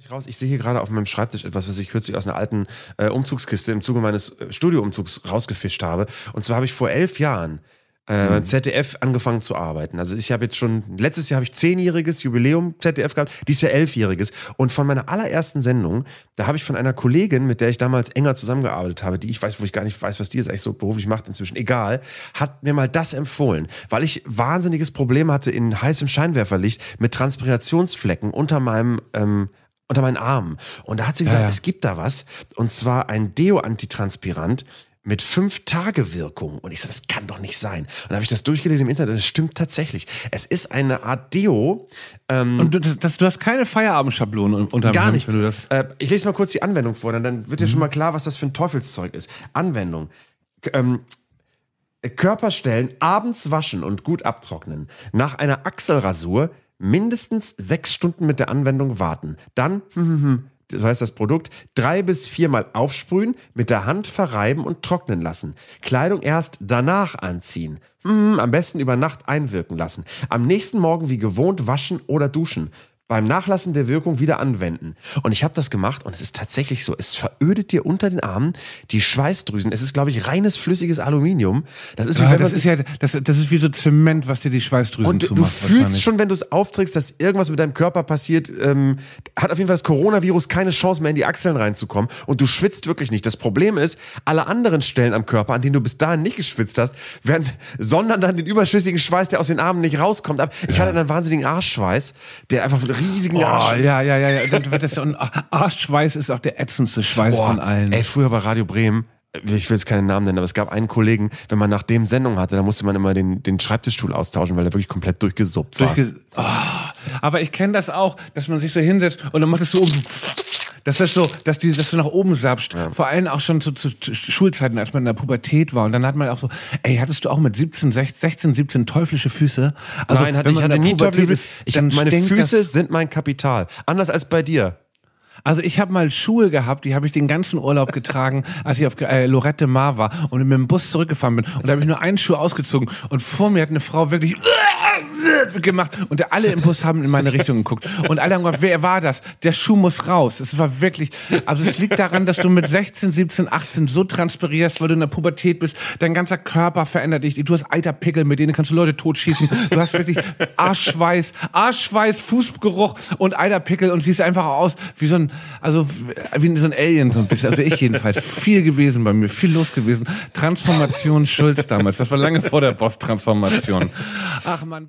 Ich raus. Ich sehe hier gerade auf meinem Schreibtisch etwas, was ich kürzlich aus einer alten äh, Umzugskiste im Zuge meines äh, Studioumzugs rausgefischt habe. Und zwar habe ich vor elf Jahren äh, mhm. ZDF angefangen zu arbeiten. Also ich habe jetzt schon, letztes Jahr habe ich zehnjähriges Jubiläum ZDF gehabt, dies Jahr elfjähriges. Und von meiner allerersten Sendung, da habe ich von einer Kollegin, mit der ich damals enger zusammengearbeitet habe, die ich weiß, wo ich gar nicht weiß, was die jetzt eigentlich so beruflich macht inzwischen, egal, hat mir mal das empfohlen, weil ich wahnsinniges Problem hatte in heißem Scheinwerferlicht mit Transpirationsflecken unter meinem ähm, unter meinen Armen. Und da hat sie gesagt, ja, ja. es gibt da was. Und zwar ein Deo-Antitranspirant mit fünf Tage Wirkung. Und ich so, das kann doch nicht sein. Und da habe ich das durchgelesen im Internet. Das stimmt tatsächlich. Es ist eine Art Deo. Ähm, und du, das, du hast keine Feierabendschablone unter Gar nicht. Äh, ich lese mal kurz die Anwendung vor, dann, dann wird dir mhm. schon mal klar, was das für ein Teufelszeug ist. Anwendung. K ähm, Körperstellen abends waschen und gut abtrocknen. Nach einer Achselrasur mindestens sechs Stunden mit der Anwendung warten. Dann, hm, hm, hm, das heißt das Produkt, drei bis viermal aufsprühen, mit der Hand verreiben und trocknen lassen. Kleidung erst danach anziehen. Hm, am besten über Nacht einwirken lassen. Am nächsten Morgen wie gewohnt waschen oder duschen beim Nachlassen der Wirkung wieder anwenden. Und ich habe das gemacht und es ist tatsächlich so. Es verödet dir unter den Armen die Schweißdrüsen. Es ist, glaube ich, reines flüssiges Aluminium. Das ist, wie das ist ja das, das ist wie so Zement, was dir die Schweißdrüsen und zumacht. Du fühlst schon, wenn du es aufträgst, dass irgendwas mit deinem Körper passiert. Ähm, hat auf jeden Fall das Coronavirus keine Chance mehr in die Achseln reinzukommen und du schwitzt wirklich nicht. Das Problem ist, alle anderen Stellen am Körper, an denen du bis dahin nicht geschwitzt hast, werden, sondern dann den überschüssigen Schweiß, der aus den Armen nicht rauskommt. Ich ja. hatte einen wahnsinnigen Arschschweiß, der einfach riesigen oh, Arsch. ja, ja, ja, ja. das so Arschschweiß ist auch der ätzendste Schweiß Boah, von allen. Ey, früher bei Radio Bremen, ich will jetzt keinen Namen nennen, aber es gab einen Kollegen, wenn man nach dem Sendung hatte, da musste man immer den, den Schreibtischstuhl austauschen, weil er wirklich komplett durchgesuppt war. oh, aber ich kenne das auch, dass man sich so hinsetzt und dann macht es so. Das so, dass, die, dass du nach oben sapscht. Ja. Vor allem auch schon zu, zu, Schulzeiten, als man in der Pubertät war. Und dann hat man auch so, ey, hattest du auch mit 17, 16, 17 teuflische Füße? Also, Nein, hatte, ich hatte nie teuflische Füße. Ich, dann meine Füße sind mein Kapital. Anders als bei dir. Also ich habe mal Schuhe gehabt, die habe ich den ganzen Urlaub getragen, als ich auf äh, Lorette Mar war und mit dem Bus zurückgefahren bin. Und da habe ich nur einen Schuh ausgezogen und vor mir hat eine Frau wirklich gemacht und alle im Bus haben in meine Richtung geguckt. Und alle haben gesagt, wer war das? Der Schuh muss raus. Es war wirklich, also es liegt daran, dass du mit 16, 17, 18 so transpirierst, weil du in der Pubertät bist. Dein ganzer Körper verändert dich. Du hast Eiterpickel, mit denen kannst du Leute totschießen. Du hast wirklich Arschweiß, Arschweiß, Fußgeruch und Eiterpickel und siehst einfach aus wie so ein, also wie so ein Alien so ein bisschen. Also ich jedenfalls. Viel gewesen bei mir, viel los gewesen. Transformation Schulz damals. Das war lange vor der Boss-Transformation. Ach man.